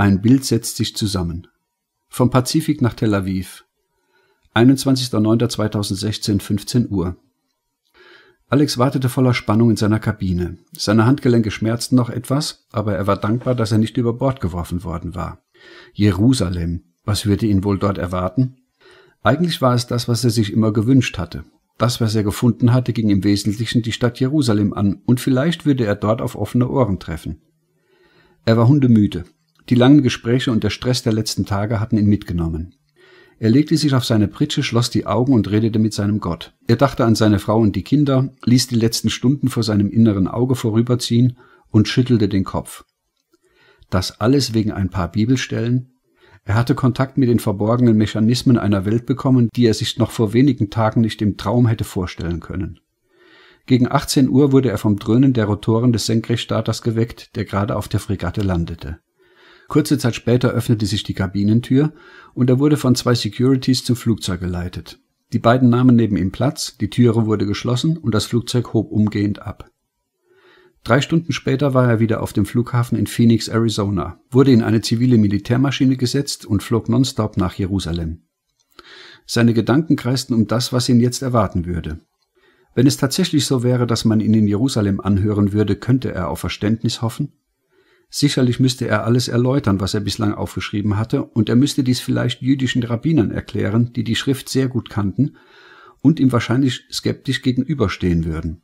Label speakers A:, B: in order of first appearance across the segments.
A: Ein Bild setzt sich zusammen. Vom Pazifik nach Tel Aviv. 21.09.2016, 15 Uhr. Alex wartete voller Spannung in seiner Kabine. Seine Handgelenke schmerzten noch etwas, aber er war dankbar, dass er nicht über Bord geworfen worden war. Jerusalem. Was würde ihn wohl dort erwarten? Eigentlich war es das, was er sich immer gewünscht hatte. Das, was er gefunden hatte, ging im Wesentlichen die Stadt Jerusalem an, und vielleicht würde er dort auf offene Ohren treffen. Er war hundemüde, die langen Gespräche und der Stress der letzten Tage hatten ihn mitgenommen. Er legte sich auf seine Pritsche, schloss die Augen und redete mit seinem Gott. Er dachte an seine Frau und die Kinder, ließ die letzten Stunden vor seinem inneren Auge vorüberziehen und schüttelte den Kopf. Das alles wegen ein paar Bibelstellen? Er hatte Kontakt mit den verborgenen Mechanismen einer Welt bekommen, die er sich noch vor wenigen Tagen nicht im Traum hätte vorstellen können. Gegen 18 Uhr wurde er vom Dröhnen der Rotoren des Senkrechtstarters geweckt, der gerade auf der Fregatte landete. Kurze Zeit später öffnete sich die Kabinentür und er wurde von zwei Securities zum Flugzeug geleitet. Die beiden nahmen neben ihm Platz, die Türe wurde geschlossen und das Flugzeug hob umgehend ab. Drei Stunden später war er wieder auf dem Flughafen in Phoenix, Arizona, wurde in eine zivile Militärmaschine gesetzt und flog nonstop nach Jerusalem. Seine Gedanken kreisten um das, was ihn jetzt erwarten würde. Wenn es tatsächlich so wäre, dass man ihn in Jerusalem anhören würde, könnte er auf Verständnis hoffen, Sicherlich müsste er alles erläutern, was er bislang aufgeschrieben hatte, und er müsste dies vielleicht jüdischen Rabbinern erklären, die die Schrift sehr gut kannten und ihm wahrscheinlich skeptisch gegenüberstehen würden.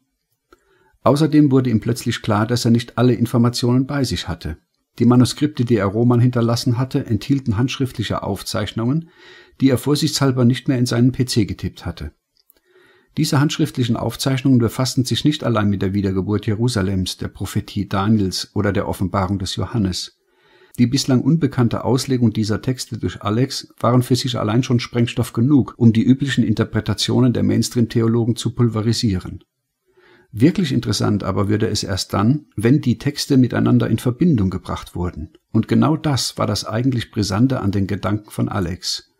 A: Außerdem wurde ihm plötzlich klar, dass er nicht alle Informationen bei sich hatte. Die Manuskripte, die er Roman hinterlassen hatte, enthielten handschriftliche Aufzeichnungen, die er vorsichtshalber nicht mehr in seinen PC getippt hatte diese handschriftlichen Aufzeichnungen befassten sich nicht allein mit der Wiedergeburt Jerusalems, der Prophetie Daniels oder der Offenbarung des Johannes. Die bislang unbekannte Auslegung dieser Texte durch Alex waren für sich allein schon Sprengstoff genug, um die üblichen Interpretationen der Mainstream-Theologen zu pulverisieren. Wirklich interessant aber würde es erst dann, wenn die Texte miteinander in Verbindung gebracht wurden. Und genau das war das eigentlich Brisante an den Gedanken von Alex.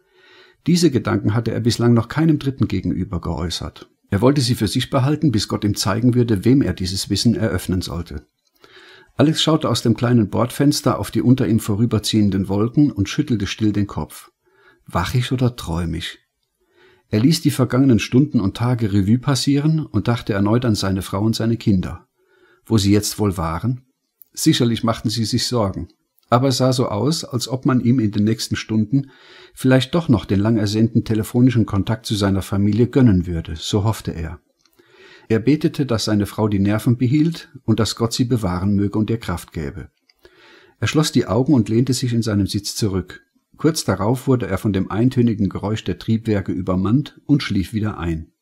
A: Diese Gedanken hatte er bislang noch keinem Dritten gegenüber geäußert. Er wollte sie für sich behalten, bis Gott ihm zeigen würde, wem er dieses Wissen eröffnen sollte. Alex schaute aus dem kleinen Bordfenster auf die unter ihm vorüberziehenden Wolken und schüttelte still den Kopf. Wach ich oder träum ich? Er ließ die vergangenen Stunden und Tage Revue passieren und dachte erneut an seine Frau und seine Kinder. Wo sie jetzt wohl waren? Sicherlich machten sie sich Sorgen aber sah so aus, als ob man ihm in den nächsten Stunden vielleicht doch noch den lang ersehnten telefonischen Kontakt zu seiner Familie gönnen würde, so hoffte er. Er betete, dass seine Frau die Nerven behielt und dass Gott sie bewahren möge und ihr Kraft gäbe. Er schloss die Augen und lehnte sich in seinem Sitz zurück. Kurz darauf wurde er von dem eintönigen Geräusch der Triebwerke übermannt und schlief wieder ein.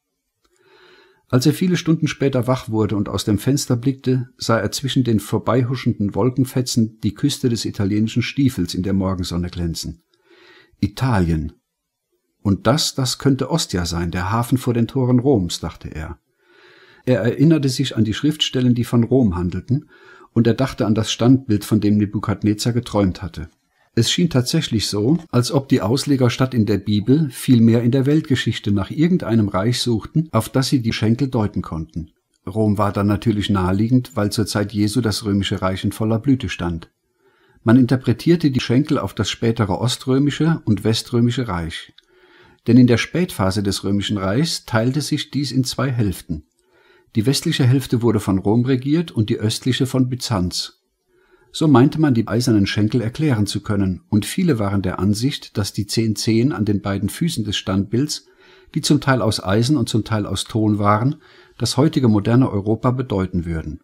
A: Als er viele Stunden später wach wurde und aus dem Fenster blickte, sah er zwischen den vorbeihuschenden Wolkenfetzen die Küste des italienischen Stiefels in der Morgensonne glänzen. Italien. Und das, das könnte Ostia sein, der Hafen vor den Toren Roms, dachte er. Er erinnerte sich an die Schriftstellen, die von Rom handelten, und er dachte an das Standbild, von dem Nebukadnezar geträumt hatte. Es schien tatsächlich so, als ob die Ausleger statt in der Bibel vielmehr in der Weltgeschichte nach irgendeinem Reich suchten, auf das sie die Schenkel deuten konnten. Rom war dann natürlich naheliegend, weil zur Zeit Jesu das römische Reich in voller Blüte stand. Man interpretierte die Schenkel auf das spätere oströmische und weströmische Reich. Denn in der Spätphase des römischen Reichs teilte sich dies in zwei Hälften. Die westliche Hälfte wurde von Rom regiert und die östliche von Byzanz so meinte man die eisernen Schenkel erklären zu können, und viele waren der Ansicht, dass die zehn Zehen an den beiden Füßen des Standbilds, die zum Teil aus Eisen und zum Teil aus Ton waren, das heutige moderne Europa bedeuten würden.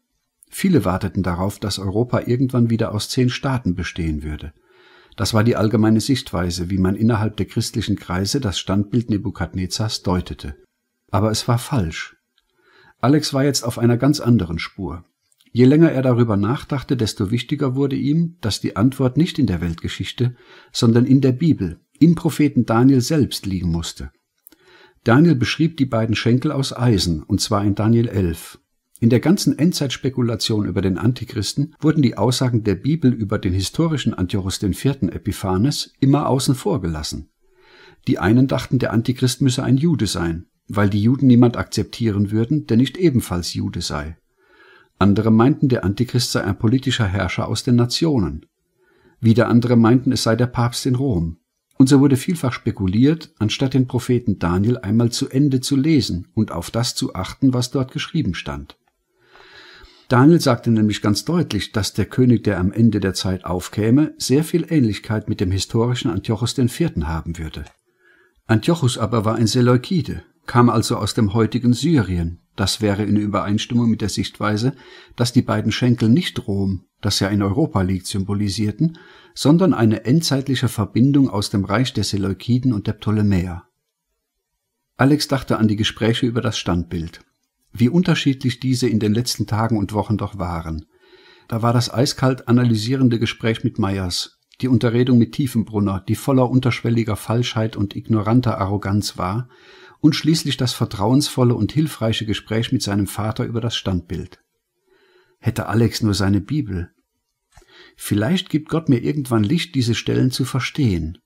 A: Viele warteten darauf, dass Europa irgendwann wieder aus zehn Staaten bestehen würde. Das war die allgemeine Sichtweise, wie man innerhalb der christlichen Kreise das Standbild Nebukadnezars deutete. Aber es war falsch. Alex war jetzt auf einer ganz anderen Spur. Je länger er darüber nachdachte, desto wichtiger wurde ihm, dass die Antwort nicht in der Weltgeschichte, sondern in der Bibel, im Propheten Daniel selbst liegen musste. Daniel beschrieb die beiden Schenkel aus Eisen, und zwar in Daniel 11. In der ganzen Endzeitspekulation über den Antichristen wurden die Aussagen der Bibel über den historischen Antiochos IV. Epiphanes immer außen vor gelassen. Die einen dachten, der Antichrist müsse ein Jude sein, weil die Juden niemand akzeptieren würden, der nicht ebenfalls Jude sei. Andere meinten, der Antichrist sei ein politischer Herrscher aus den Nationen. Wieder andere meinten, es sei der Papst in Rom. Und so wurde vielfach spekuliert, anstatt den Propheten Daniel einmal zu Ende zu lesen und auf das zu achten, was dort geschrieben stand. Daniel sagte nämlich ganz deutlich, dass der König, der am Ende der Zeit aufkäme, sehr viel Ähnlichkeit mit dem historischen Antiochus IV. haben würde. Antiochus aber war ein Seleukide, kam also aus dem heutigen Syrien, das wäre in Übereinstimmung mit der Sichtweise, dass die beiden Schenkel nicht Rom, das ja in Europa liegt, symbolisierten, sondern eine endzeitliche Verbindung aus dem Reich der Seleukiden und der Ptolemäer. Alex dachte an die Gespräche über das Standbild. Wie unterschiedlich diese in den letzten Tagen und Wochen doch waren. Da war das eiskalt analysierende Gespräch mit Meyers, die Unterredung mit Tiefenbrunner, die voller unterschwelliger Falschheit und ignoranter Arroganz war, und schließlich das vertrauensvolle und hilfreiche Gespräch mit seinem Vater über das Standbild. Hätte Alex nur seine Bibel. Vielleicht gibt Gott mir irgendwann Licht, diese Stellen zu verstehen.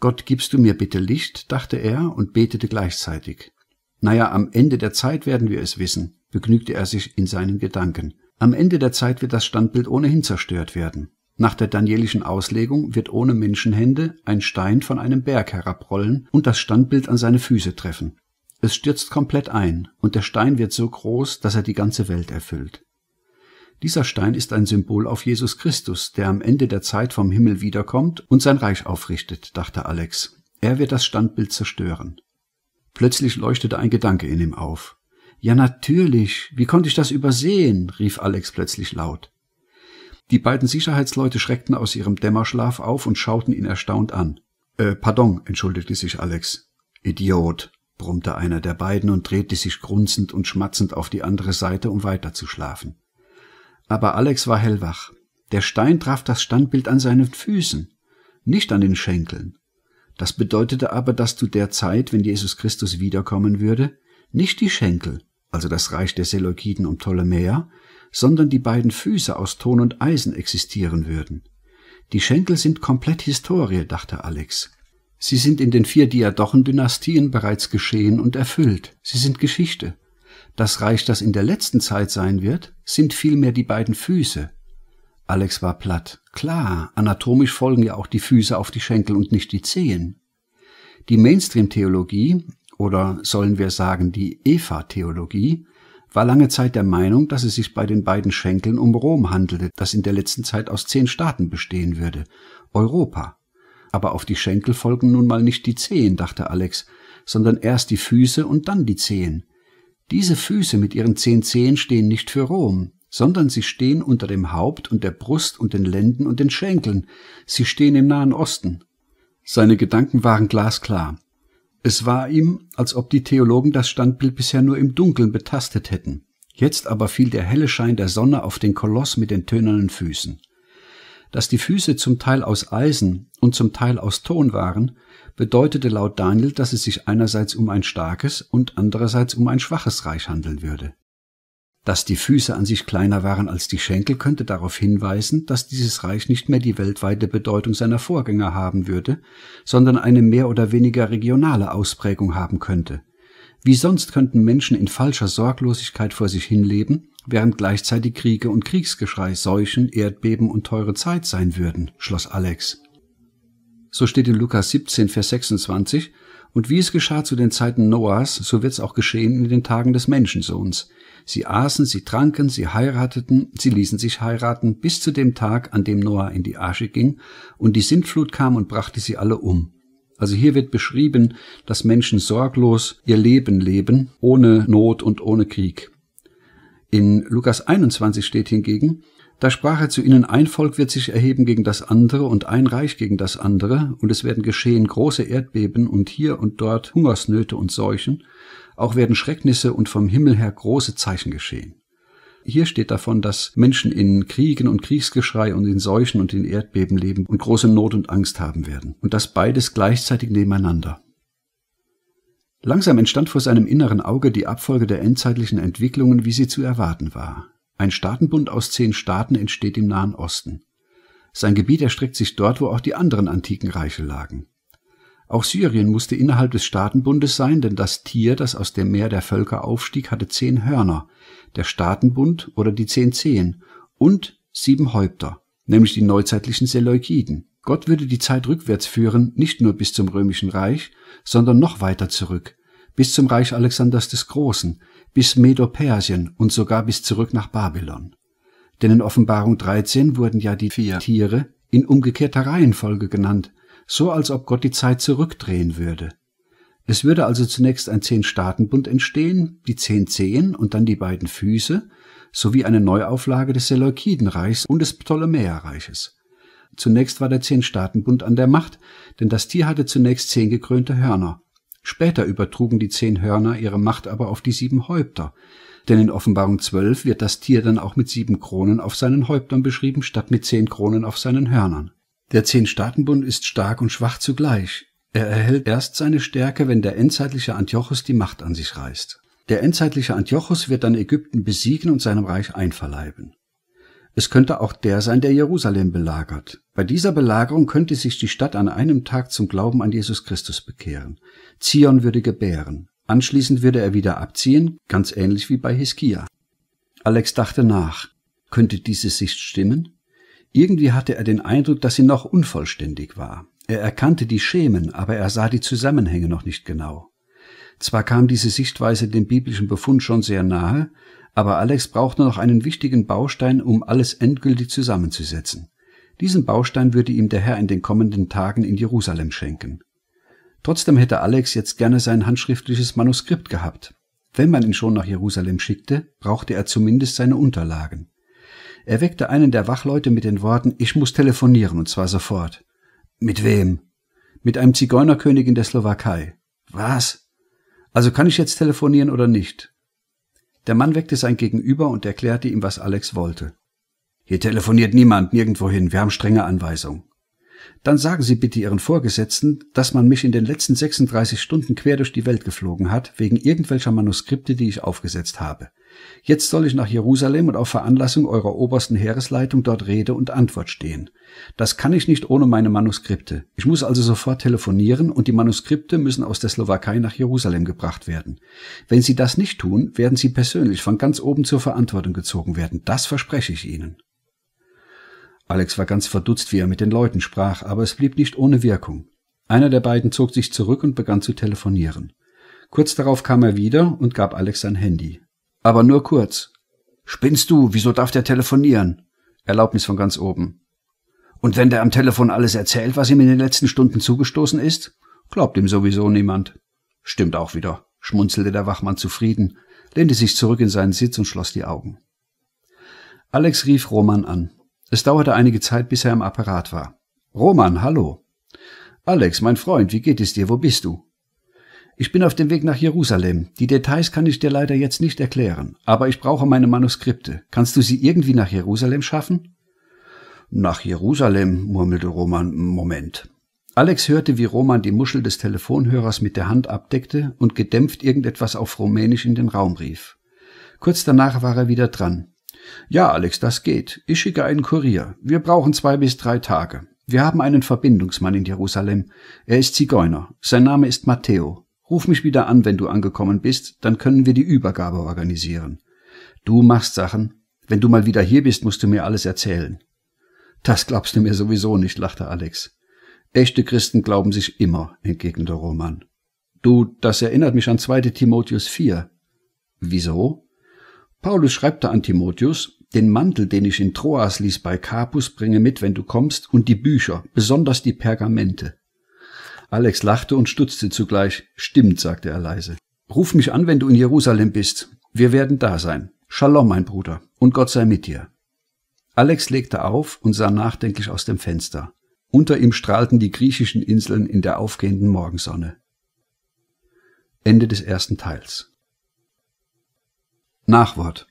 A: Gott gibst du mir bitte Licht, dachte er und betete gleichzeitig. Naja, am Ende der Zeit werden wir es wissen, begnügte er sich in seinen Gedanken. Am Ende der Zeit wird das Standbild ohnehin zerstört werden. Nach der danielischen Auslegung wird ohne Menschenhände ein Stein von einem Berg herabrollen und das Standbild an seine Füße treffen. Es stürzt komplett ein, und der Stein wird so groß, dass er die ganze Welt erfüllt. Dieser Stein ist ein Symbol auf Jesus Christus, der am Ende der Zeit vom Himmel wiederkommt und sein Reich aufrichtet, dachte Alex. Er wird das Standbild zerstören. Plötzlich leuchtete ein Gedanke in ihm auf. Ja, natürlich. Wie konnte ich das übersehen? rief Alex plötzlich laut. Die beiden Sicherheitsleute schreckten aus ihrem Dämmerschlaf auf und schauten ihn erstaunt an. Äh, pardon, entschuldigte sich Alex. Idiot, brummte einer der beiden und drehte sich grunzend und schmatzend auf die andere Seite, um weiterzuschlafen. Aber Alex war hellwach. Der Stein traf das Standbild an seinen Füßen, nicht an den Schenkeln. Das bedeutete aber, dass zu der Zeit, wenn Jesus Christus wiederkommen würde, nicht die Schenkel, also das Reich der Seleukiden und Ptolemäer, sondern die beiden Füße aus Ton und Eisen existieren würden. Die Schenkel sind komplett Historie, dachte Alex. Sie sind in den vier Diadochendynastien bereits geschehen und erfüllt. Sie sind Geschichte. Das Reich, das in der letzten Zeit sein wird, sind vielmehr die beiden Füße. Alex war platt. Klar, anatomisch folgen ja auch die Füße auf die Schenkel und nicht die Zehen. Die Mainstream-Theologie, oder sollen wir sagen die Eva-Theologie, war lange Zeit der Meinung, dass es sich bei den beiden Schenkeln um Rom handelte, das in der letzten Zeit aus zehn Staaten bestehen würde, Europa. Aber auf die Schenkel folgen nun mal nicht die Zehen, dachte Alex, sondern erst die Füße und dann die Zehen. Diese Füße mit ihren zehn Zehen stehen nicht für Rom, sondern sie stehen unter dem Haupt und der Brust und den Lenden und den Schenkeln, sie stehen im Nahen Osten. Seine Gedanken waren glasklar. Es war ihm, als ob die Theologen das Standbild bisher nur im Dunkeln betastet hätten. Jetzt aber fiel der helle Schein der Sonne auf den Koloss mit den tönernen Füßen. Dass die Füße zum Teil aus Eisen und zum Teil aus Ton waren, bedeutete laut Daniel, dass es sich einerseits um ein starkes und andererseits um ein schwaches Reich handeln würde dass die Füße an sich kleiner waren als die Schenkel, könnte darauf hinweisen, dass dieses Reich nicht mehr die weltweite Bedeutung seiner Vorgänger haben würde, sondern eine mehr oder weniger regionale Ausprägung haben könnte. Wie sonst könnten Menschen in falscher Sorglosigkeit vor sich hinleben, während gleichzeitig Kriege und Kriegsgeschrei, Seuchen, Erdbeben und teure Zeit sein würden, schloss Alex. So steht in Lukas 17, Vers 26, und wie es geschah zu den Zeiten Noahs, so wird's auch geschehen in den Tagen des Menschensohns. Sie aßen, sie tranken, sie heirateten, sie ließen sich heiraten, bis zu dem Tag, an dem Noah in die Arche ging, und die Sintflut kam und brachte sie alle um. Also hier wird beschrieben, dass Menschen sorglos ihr Leben leben, ohne Not und ohne Krieg. In Lukas 21 steht hingegen, da sprach er zu ihnen, ein Volk wird sich erheben gegen das andere und ein Reich gegen das andere, und es werden geschehen große Erdbeben und hier und dort Hungersnöte und Seuchen, auch werden Schrecknisse und vom Himmel her große Zeichen geschehen. Hier steht davon, dass Menschen in Kriegen und Kriegsgeschrei und in Seuchen und in Erdbeben leben und große Not und Angst haben werden, und das beides gleichzeitig nebeneinander. Langsam entstand vor seinem inneren Auge die Abfolge der endzeitlichen Entwicklungen, wie sie zu erwarten war. Ein Staatenbund aus zehn Staaten entsteht im Nahen Osten. Sein Gebiet erstreckt sich dort, wo auch die anderen antiken Reiche lagen. Auch Syrien musste innerhalb des Staatenbundes sein, denn das Tier, das aus dem Meer der Völker aufstieg, hatte zehn Hörner, der Staatenbund oder die zehn Zehen und sieben Häupter, nämlich die neuzeitlichen Seleukiden. Gott würde die Zeit rückwärts führen, nicht nur bis zum Römischen Reich, sondern noch weiter zurück, bis zum Reich Alexanders des Großen, bis Medo-Persien und sogar bis zurück nach Babylon. Denn in Offenbarung 13 wurden ja die vier Tiere in umgekehrter Reihenfolge genannt, so als ob Gott die Zeit zurückdrehen würde. Es würde also zunächst ein Zehn-Staaten-Bund entstehen, die zehn Zehen und dann die beiden Füße, sowie eine Neuauflage des Seleukidenreichs und des Ptolemäerreiches. Zunächst war der Zehn-Staaten-Bund an der Macht, denn das Tier hatte zunächst zehn gekrönte Hörner Später übertrugen die zehn Hörner ihre Macht aber auf die sieben Häupter, denn in Offenbarung 12 wird das Tier dann auch mit sieben Kronen auf seinen Häuptern beschrieben, statt mit zehn Kronen auf seinen Hörnern. Der zehn Staatenbund ist stark und schwach zugleich. Er erhält erst seine Stärke, wenn der endzeitliche Antiochos die Macht an sich reißt. Der endzeitliche Antiochos wird dann Ägypten besiegen und seinem Reich einverleiben. Es könnte auch der sein, der Jerusalem belagert. Bei dieser Belagerung könnte sich die Stadt an einem Tag zum Glauben an Jesus Christus bekehren. Zion würde gebären. Anschließend würde er wieder abziehen, ganz ähnlich wie bei Hiskia. Alex dachte nach. Könnte diese Sicht stimmen? Irgendwie hatte er den Eindruck, dass sie noch unvollständig war. Er erkannte die Schemen, aber er sah die Zusammenhänge noch nicht genau. Zwar kam diese Sichtweise dem biblischen Befund schon sehr nahe, aber Alex braucht nur noch einen wichtigen Baustein, um alles endgültig zusammenzusetzen. Diesen Baustein würde ihm der Herr in den kommenden Tagen in Jerusalem schenken. Trotzdem hätte Alex jetzt gerne sein handschriftliches Manuskript gehabt. Wenn man ihn schon nach Jerusalem schickte, brauchte er zumindest seine Unterlagen. Er weckte einen der Wachleute mit den Worten Ich muss telefonieren, und zwar sofort. Mit wem? Mit einem Zigeunerkönig in der Slowakei. Was? Also kann ich jetzt telefonieren oder nicht? Der Mann weckte sein Gegenüber und erklärte ihm, was Alex wollte. Hier telefoniert niemand nirgendwohin, wir haben strenge Anweisungen. Dann sagen Sie bitte Ihren Vorgesetzten, dass man mich in den letzten 36 Stunden quer durch die Welt geflogen hat, wegen irgendwelcher Manuskripte, die ich aufgesetzt habe. Jetzt soll ich nach Jerusalem und auf Veranlassung eurer obersten Heeresleitung dort Rede und Antwort stehen. Das kann ich nicht ohne meine Manuskripte. Ich muss also sofort telefonieren und die Manuskripte müssen aus der Slowakei nach Jerusalem gebracht werden. Wenn Sie das nicht tun, werden Sie persönlich von ganz oben zur Verantwortung gezogen werden. Das verspreche ich Ihnen. Alex war ganz verdutzt, wie er mit den Leuten sprach, aber es blieb nicht ohne Wirkung. Einer der beiden zog sich zurück und begann zu telefonieren. Kurz darauf kam er wieder und gab Alex sein Handy. Aber nur kurz. Spinnst du? Wieso darf der telefonieren? Erlaubnis von ganz oben. Und wenn der am Telefon alles erzählt, was ihm in den letzten Stunden zugestoßen ist? Glaubt ihm sowieso niemand. Stimmt auch wieder, schmunzelte der Wachmann zufrieden, lehnte sich zurück in seinen Sitz und schloss die Augen. Alex rief Roman an. Es dauerte einige Zeit, bis er im Apparat war. Roman, hallo. Alex, mein Freund, wie geht es dir? Wo bist du? Ich bin auf dem Weg nach Jerusalem. Die Details kann ich dir leider jetzt nicht erklären, aber ich brauche meine Manuskripte. Kannst du sie irgendwie nach Jerusalem schaffen? Nach Jerusalem, murmelte Roman. Moment. Alex hörte, wie Roman die Muschel des Telefonhörers mit der Hand abdeckte und gedämpft irgendetwas auf Rumänisch in den Raum rief. Kurz danach war er wieder dran. Ja, Alex, das geht. Ich schicke einen Kurier. Wir brauchen zwei bis drei Tage. Wir haben einen Verbindungsmann in Jerusalem. Er ist Zigeuner. Sein Name ist Matteo. Ruf mich wieder an, wenn du angekommen bist, dann können wir die Übergabe organisieren. Du machst Sachen. Wenn du mal wieder hier bist, musst du mir alles erzählen. Das glaubst du mir sowieso nicht, lachte Alex. Echte Christen glauben sich immer, entgegnete Roman. Du, das erinnert mich an 2. Timotheus 4. Wieso? Paulus schreibt da an Timotheus, den Mantel, den ich in Troas ließ bei Capus, bringe mit, wenn du kommst, und die Bücher, besonders die Pergamente. Alex lachte und stutzte zugleich. Stimmt, sagte er leise. Ruf mich an, wenn du in Jerusalem bist. Wir werden da sein. Shalom, mein Bruder, und Gott sei mit dir. Alex legte auf und sah nachdenklich aus dem Fenster. Unter ihm strahlten die griechischen Inseln in der aufgehenden Morgensonne. Ende des ersten Teils. Nachwort.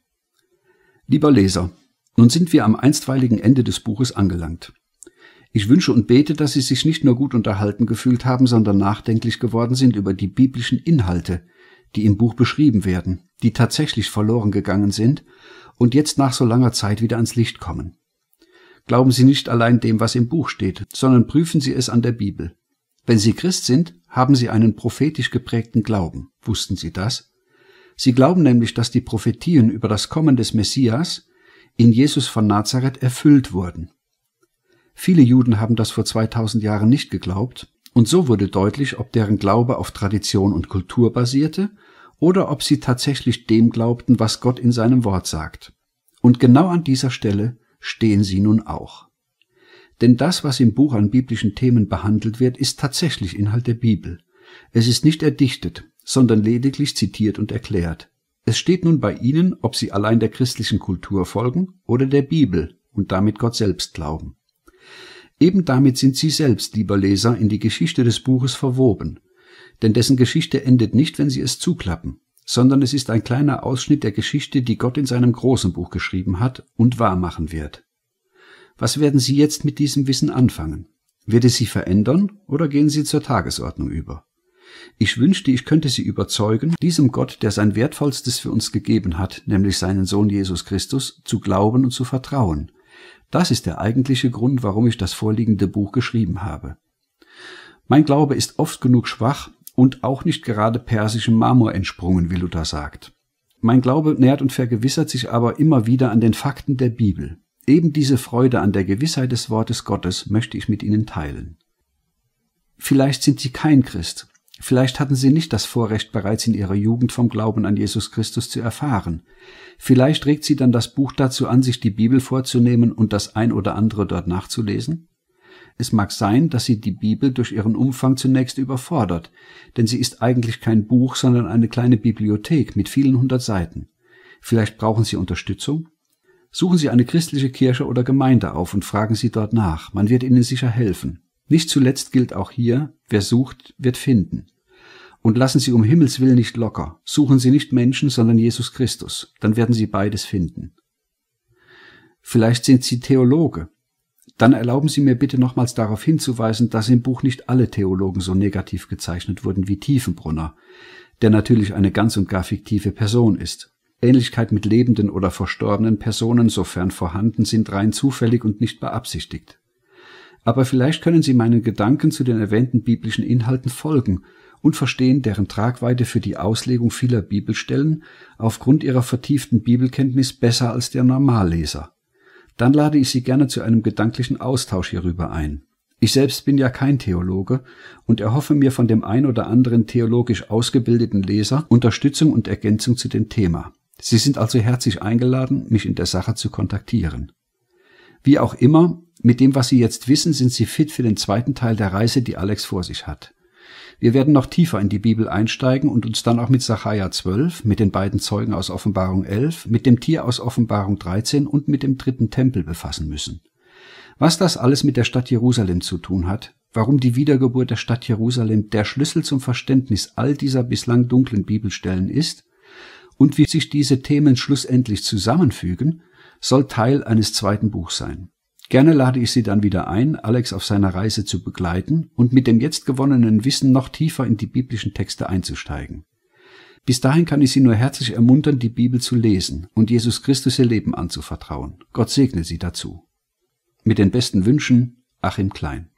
A: Lieber Leser, nun sind wir am einstweiligen Ende des Buches angelangt. Ich wünsche und bete, dass Sie sich nicht nur gut unterhalten gefühlt haben, sondern nachdenklich geworden sind über die biblischen Inhalte, die im Buch beschrieben werden, die tatsächlich verloren gegangen sind und jetzt nach so langer Zeit wieder ans Licht kommen. Glauben Sie nicht allein dem, was im Buch steht, sondern prüfen Sie es an der Bibel. Wenn Sie Christ sind, haben Sie einen prophetisch geprägten Glauben. Wussten Sie das? Sie glauben nämlich, dass die Prophetien über das Kommen des Messias in Jesus von Nazareth erfüllt wurden. Viele Juden haben das vor 2000 Jahren nicht geglaubt, und so wurde deutlich, ob deren Glaube auf Tradition und Kultur basierte oder ob sie tatsächlich dem glaubten, was Gott in seinem Wort sagt. Und genau an dieser Stelle stehen sie nun auch. Denn das, was im Buch an biblischen Themen behandelt wird, ist tatsächlich Inhalt der Bibel. Es ist nicht erdichtet, sondern lediglich zitiert und erklärt. Es steht nun bei Ihnen, ob Sie allein der christlichen Kultur folgen oder der Bibel und damit Gott selbst glauben. Eben damit sind Sie selbst, lieber Leser, in die Geschichte des Buches verwoben. Denn dessen Geschichte endet nicht, wenn Sie es zuklappen, sondern es ist ein kleiner Ausschnitt der Geschichte, die Gott in seinem großen Buch geschrieben hat und wahr machen wird. Was werden Sie jetzt mit diesem Wissen anfangen? Wird es Sie verändern oder gehen Sie zur Tagesordnung über? Ich wünschte, ich könnte Sie überzeugen, diesem Gott, der sein Wertvollstes für uns gegeben hat, nämlich seinen Sohn Jesus Christus, zu glauben und zu vertrauen, das ist der eigentliche Grund, warum ich das vorliegende Buch geschrieben habe. Mein Glaube ist oft genug schwach und auch nicht gerade persischem Marmor entsprungen, wie Luther sagt. Mein Glaube nährt und vergewissert sich aber immer wieder an den Fakten der Bibel. Eben diese Freude an der Gewissheit des Wortes Gottes möchte ich mit Ihnen teilen. Vielleicht sind Sie kein Christ, Vielleicht hatten sie nicht das Vorrecht, bereits in ihrer Jugend vom Glauben an Jesus Christus zu erfahren. Vielleicht regt sie dann das Buch dazu an, sich die Bibel vorzunehmen und das ein oder andere dort nachzulesen? Es mag sein, dass sie die Bibel durch ihren Umfang zunächst überfordert, denn sie ist eigentlich kein Buch, sondern eine kleine Bibliothek mit vielen hundert Seiten. Vielleicht brauchen sie Unterstützung? Suchen Sie eine christliche Kirche oder Gemeinde auf und fragen Sie dort nach. Man wird Ihnen sicher helfen. Nicht zuletzt gilt auch hier, wer sucht, wird finden. Und lassen Sie um Himmels willen nicht locker, suchen Sie nicht Menschen, sondern Jesus Christus, dann werden Sie beides finden. Vielleicht sind Sie Theologe. Dann erlauben Sie mir bitte nochmals darauf hinzuweisen, dass im Buch nicht alle Theologen so negativ gezeichnet wurden wie Tiefenbrunner, der natürlich eine ganz und gar fiktive Person ist. Ähnlichkeit mit lebenden oder verstorbenen Personen, sofern vorhanden, sind rein zufällig und nicht beabsichtigt aber vielleicht können Sie meinen Gedanken zu den erwähnten biblischen Inhalten folgen und verstehen deren Tragweite für die Auslegung vieler Bibelstellen aufgrund ihrer vertieften Bibelkenntnis besser als der Normalleser. Dann lade ich Sie gerne zu einem gedanklichen Austausch hierüber ein. Ich selbst bin ja kein Theologe und erhoffe mir von dem ein oder anderen theologisch ausgebildeten Leser Unterstützung und Ergänzung zu dem Thema. Sie sind also herzlich eingeladen, mich in der Sache zu kontaktieren. Wie auch immer, mit dem, was Sie jetzt wissen, sind Sie fit für den zweiten Teil der Reise, die Alex vor sich hat. Wir werden noch tiefer in die Bibel einsteigen und uns dann auch mit Sacharja 12, mit den beiden Zeugen aus Offenbarung 11, mit dem Tier aus Offenbarung 13 und mit dem dritten Tempel befassen müssen. Was das alles mit der Stadt Jerusalem zu tun hat, warum die Wiedergeburt der Stadt Jerusalem der Schlüssel zum Verständnis all dieser bislang dunklen Bibelstellen ist und wie sich diese Themen schlussendlich zusammenfügen, soll Teil eines zweiten Buchs sein. Gerne lade ich Sie dann wieder ein, Alex auf seiner Reise zu begleiten und mit dem jetzt gewonnenen Wissen noch tiefer in die biblischen Texte einzusteigen. Bis dahin kann ich Sie nur herzlich ermuntern, die Bibel zu lesen und Jesus Christus ihr Leben anzuvertrauen. Gott segne Sie dazu. Mit den besten Wünschen, Achim Klein.